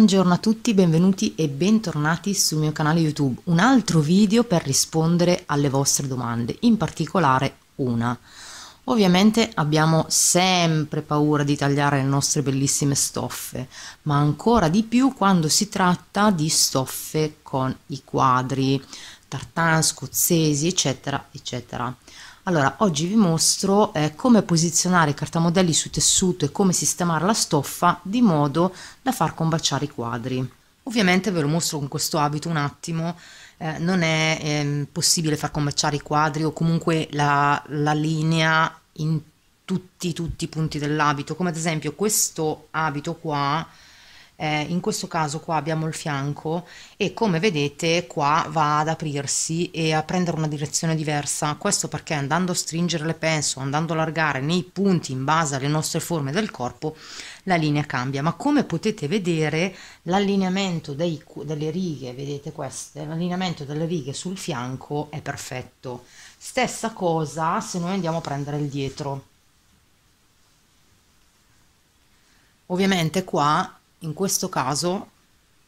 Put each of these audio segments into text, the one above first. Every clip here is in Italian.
Buongiorno a tutti, benvenuti e bentornati sul mio canale YouTube. Un altro video per rispondere alle vostre domande, in particolare una. Ovviamente abbiamo sempre paura di tagliare le nostre bellissime stoffe, ma ancora di più quando si tratta di stoffe con i quadri, tartan, scozzesi, eccetera, eccetera. Allora, oggi vi mostro eh, come posizionare i cartamodelli su tessuto e come sistemare la stoffa di modo da far combaciare i quadri. Ovviamente ve lo mostro con questo abito un attimo, eh, non è eh, possibile far combaciare i quadri o comunque la, la linea in tutti, tutti i punti dell'abito, come ad esempio questo abito qua eh, in questo caso qua abbiamo il fianco e come vedete qua va ad aprirsi e a prendere una direzione diversa, questo perché andando a stringere le penso andando a largare nei punti in base alle nostre forme del corpo, la linea cambia, ma come potete vedere l'allineamento delle righe, vedete queste, l'allineamento delle righe sul fianco è perfetto. Stessa cosa se noi andiamo a prendere il dietro. Ovviamente qua in questo caso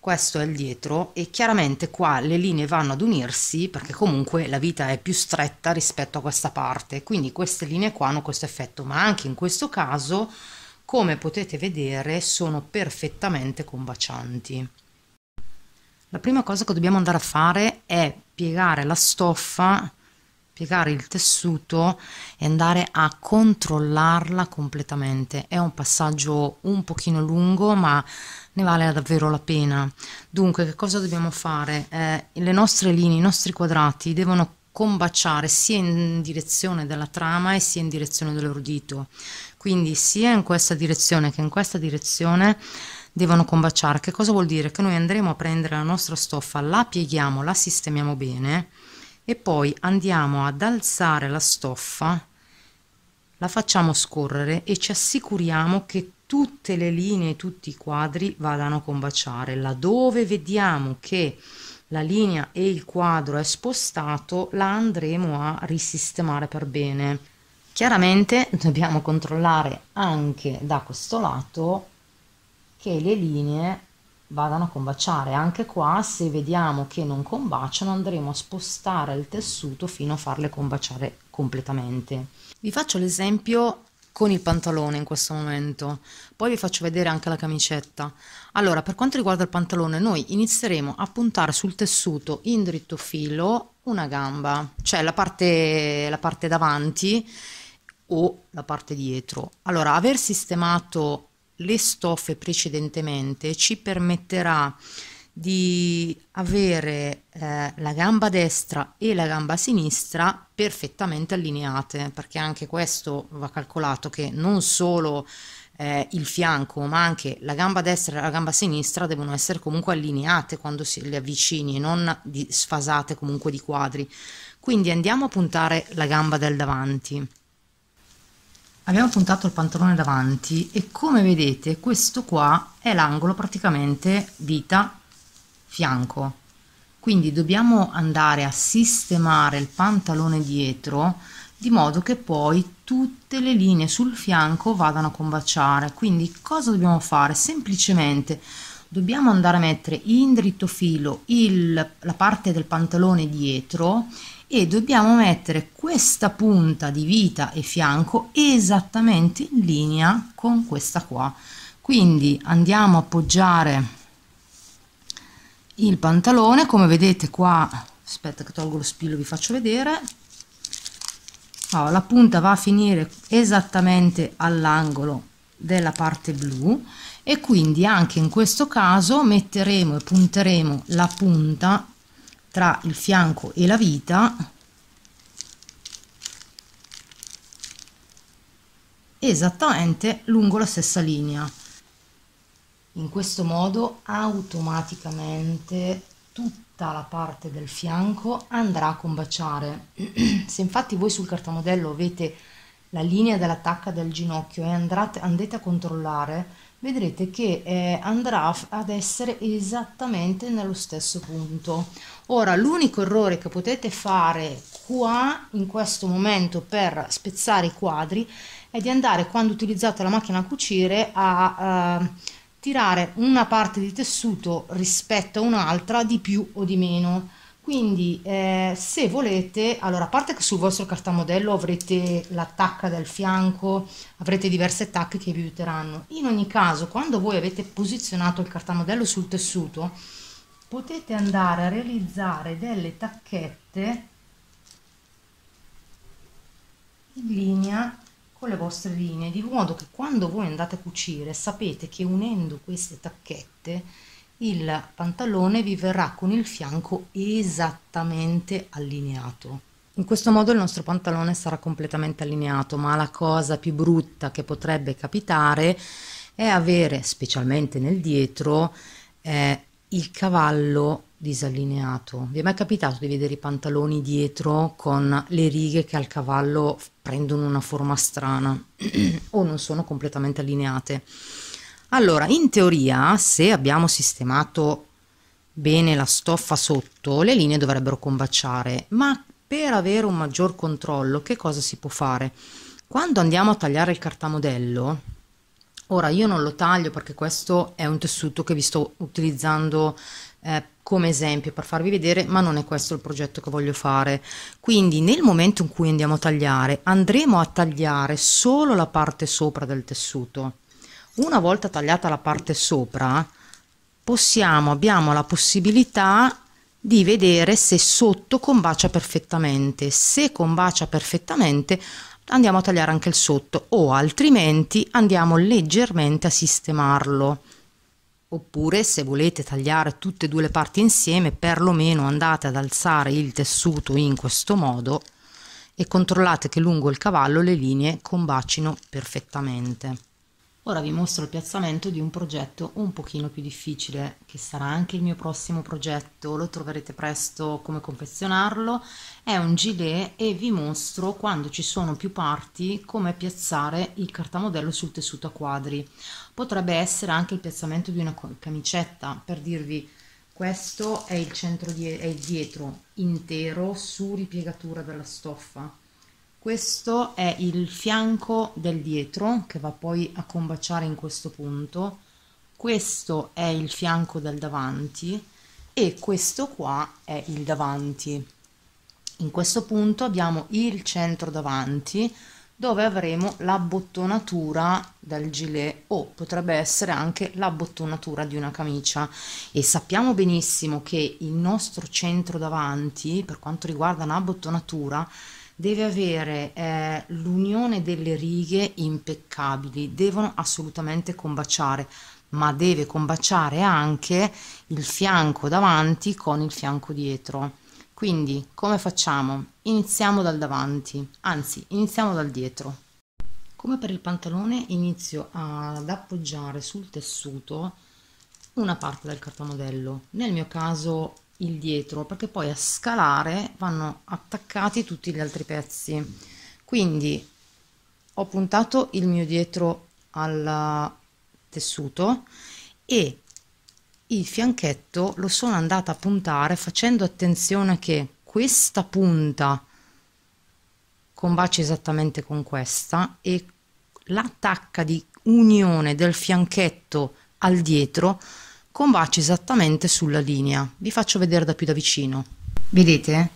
questo è il dietro e chiaramente qua le linee vanno ad unirsi perché comunque la vita è più stretta rispetto a questa parte quindi queste linee qua hanno questo effetto ma anche in questo caso come potete vedere sono perfettamente combacianti la prima cosa che dobbiamo andare a fare è piegare la stoffa piegare il tessuto e andare a controllarla completamente è un passaggio un pochino lungo ma ne vale davvero la pena dunque che cosa dobbiamo fare eh, le nostre linee i nostri quadrati devono combaciare sia in direzione della trama e sia in direzione dell'ordito quindi sia in questa direzione che in questa direzione devono combaciare che cosa vuol dire che noi andremo a prendere la nostra stoffa la pieghiamo la sistemiamo bene e poi andiamo ad alzare la stoffa la facciamo scorrere e ci assicuriamo che tutte le linee tutti i quadri vadano a combaciare laddove vediamo che la linea e il quadro è spostato la andremo a risistemare per bene chiaramente dobbiamo controllare anche da questo lato che le linee vadano a combaciare. Anche qua, se vediamo che non combaciano, andremo a spostare il tessuto fino a farle combaciare completamente. Vi faccio l'esempio con il pantalone in questo momento, poi vi faccio vedere anche la camicetta. Allora, per quanto riguarda il pantalone, noi inizieremo a puntare sul tessuto in dritto filo una gamba, cioè la parte, la parte davanti o la parte dietro. Allora, aver sistemato le stoffe precedentemente ci permetterà di avere eh, la gamba destra e la gamba sinistra perfettamente allineate perché anche questo va calcolato che non solo eh, il fianco ma anche la gamba destra e la gamba sinistra devono essere comunque allineate quando si le avvicini e non sfasate comunque di quadri quindi andiamo a puntare la gamba del davanti abbiamo puntato il pantalone davanti e come vedete questo qua è l'angolo praticamente vita fianco quindi dobbiamo andare a sistemare il pantalone dietro di modo che poi tutte le linee sul fianco vadano a combaciare quindi cosa dobbiamo fare semplicemente dobbiamo andare a mettere in dritto filo il, la parte del pantalone dietro e dobbiamo mettere questa punta di vita e fianco esattamente in linea con questa qua quindi andiamo a appoggiare il pantalone come vedete qua aspetta che tolgo lo spillo vi faccio vedere allora, la punta va a finire esattamente all'angolo della parte blu e quindi anche in questo caso metteremo e punteremo la punta tra il fianco e la vita esattamente lungo la stessa linea in questo modo automaticamente tutta la parte del fianco andrà a combaciare se infatti voi sul cartamodello avete la linea dell'attacca del ginocchio e andate, andate a controllare vedrete che eh, andrà ad essere esattamente nello stesso punto ora l'unico errore che potete fare qua in questo momento per spezzare i quadri è di andare quando utilizzate la macchina a cucire a eh, tirare una parte di tessuto rispetto a un'altra di più o di meno quindi eh, se volete, allora a parte che sul vostro cartamodello avrete l'attacca del fianco, avrete diverse tacche che vi aiuteranno. In ogni caso, quando voi avete posizionato il cartamodello sul tessuto, potete andare a realizzare delle tacchette in linea con le vostre linee, di modo che quando voi andate a cucire sapete che unendo queste tacchette il pantalone vi verrà con il fianco esattamente allineato. In questo modo il nostro pantalone sarà completamente allineato, ma la cosa più brutta che potrebbe capitare è avere, specialmente nel dietro, eh, il cavallo disallineato. Vi è mai capitato di vedere i pantaloni dietro con le righe che al cavallo prendono una forma strana o non sono completamente allineate? Allora, in teoria, se abbiamo sistemato bene la stoffa sotto, le linee dovrebbero combaciare, ma per avere un maggior controllo, che cosa si può fare? Quando andiamo a tagliare il cartamodello, ora io non lo taglio perché questo è un tessuto che vi sto utilizzando eh, come esempio per farvi vedere, ma non è questo il progetto che voglio fare. Quindi nel momento in cui andiamo a tagliare, andremo a tagliare solo la parte sopra del tessuto una volta tagliata la parte sopra possiamo abbiamo la possibilità di vedere se sotto combacia perfettamente se combacia perfettamente andiamo a tagliare anche il sotto o altrimenti andiamo leggermente a sistemarlo oppure se volete tagliare tutte e due le parti insieme perlomeno andate ad alzare il tessuto in questo modo e controllate che lungo il cavallo le linee combacino perfettamente Ora vi mostro il piazzamento di un progetto un pochino più difficile, che sarà anche il mio prossimo progetto, lo troverete presto come confezionarlo, è un gilet e vi mostro quando ci sono più parti come piazzare il cartamodello sul tessuto a quadri. Potrebbe essere anche il piazzamento di una camicetta, per dirvi questo è il centro di, è il dietro intero su ripiegatura della stoffa questo è il fianco del dietro che va poi a combaciare in questo punto questo è il fianco del davanti e questo qua è il davanti in questo punto abbiamo il centro davanti dove avremo la bottonatura del gilet o oh, potrebbe essere anche la bottonatura di una camicia e sappiamo benissimo che il nostro centro davanti per quanto riguarda una bottonatura deve avere eh, l'unione delle righe impeccabili, devono assolutamente combaciare, ma deve combaciare anche il fianco davanti con il fianco dietro. Quindi come facciamo? Iniziamo dal davanti, anzi iniziamo dal dietro. Come per il pantalone inizio ad appoggiare sul tessuto una parte del cartamodello, nel mio caso il dietro perché poi a scalare vanno attaccati tutti gli altri pezzi quindi ho puntato il mio dietro al tessuto e il fianchetto lo sono andata a puntare facendo attenzione che questa punta combaci esattamente con questa e l'attacca di unione del fianchetto al dietro combacia esattamente sulla linea. Vi faccio vedere da più da vicino. Vedete?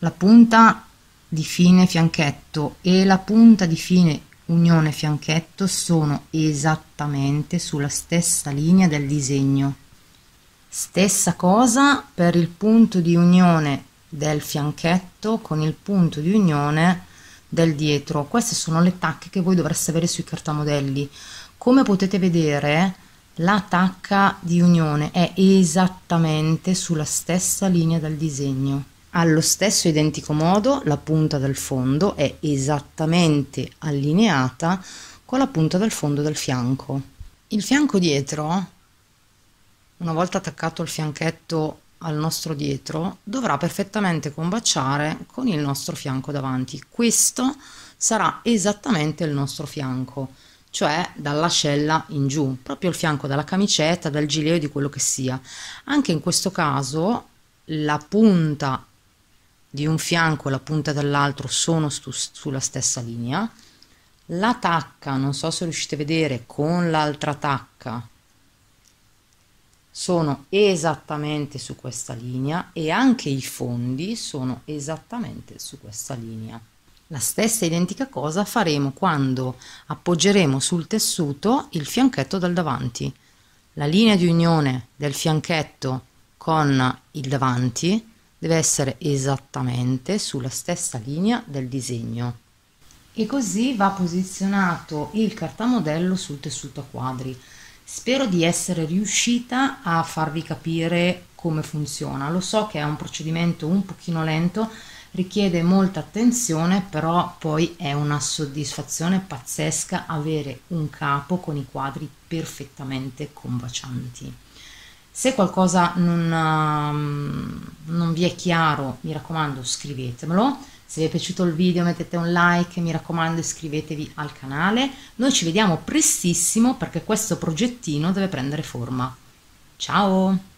La punta di fine fianchetto e la punta di fine unione fianchetto sono esattamente sulla stessa linea del disegno. Stessa cosa per il punto di unione del fianchetto con il punto di unione del dietro. Queste sono le tacche che voi dovreste avere sui cartamodelli. Come potete vedere, la tacca di unione è esattamente sulla stessa linea del disegno. Allo stesso identico modo la punta del fondo è esattamente allineata con la punta del fondo del fianco. Il fianco dietro, una volta attaccato il fianchetto al nostro dietro, dovrà perfettamente combaciare con il nostro fianco davanti. Questo sarà esattamente il nostro fianco cioè dall'ascella in giù, proprio il fianco della camicetta, dal gileo di quello che sia. Anche in questo caso la punta di un fianco e la punta dell'altro sono sulla stessa linea. La tacca, non so se riuscite a vedere, con l'altra tacca sono esattamente su questa linea e anche i fondi sono esattamente su questa linea. La stessa identica cosa faremo quando appoggeremo sul tessuto il fianchetto dal davanti. La linea di unione del fianchetto con il davanti deve essere esattamente sulla stessa linea del disegno. E così va posizionato il cartamodello sul tessuto a quadri. Spero di essere riuscita a farvi capire come funziona. Lo so che è un procedimento un pochino lento, richiede molta attenzione, però poi è una soddisfazione pazzesca avere un capo con i quadri perfettamente combacianti. Se qualcosa non, ehm, non vi è chiaro, mi raccomando scrivetemelo. Se vi è piaciuto il video mettete un like, mi raccomando iscrivetevi al canale. Noi ci vediamo prestissimo perché questo progettino deve prendere forma. Ciao!